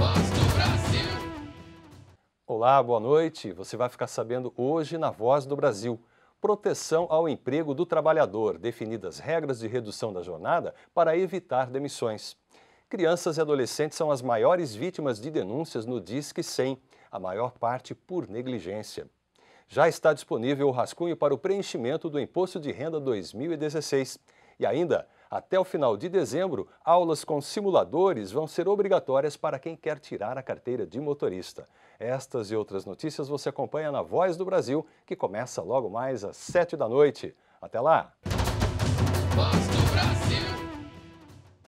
voz do Brasil. Olá, boa noite. Você vai ficar sabendo hoje na Voz do Brasil. Proteção ao emprego do trabalhador, definidas regras de redução da jornada para evitar demissões. Crianças e adolescentes são as maiores vítimas de denúncias no Disque 100, a maior parte por negligência. Já está disponível o rascunho para o preenchimento do Imposto de Renda 2016. E ainda, até o final de dezembro, aulas com simuladores vão ser obrigatórias para quem quer tirar a carteira de motorista. Estas e outras notícias você acompanha na Voz do Brasil, que começa logo mais às 7 da noite. Até lá!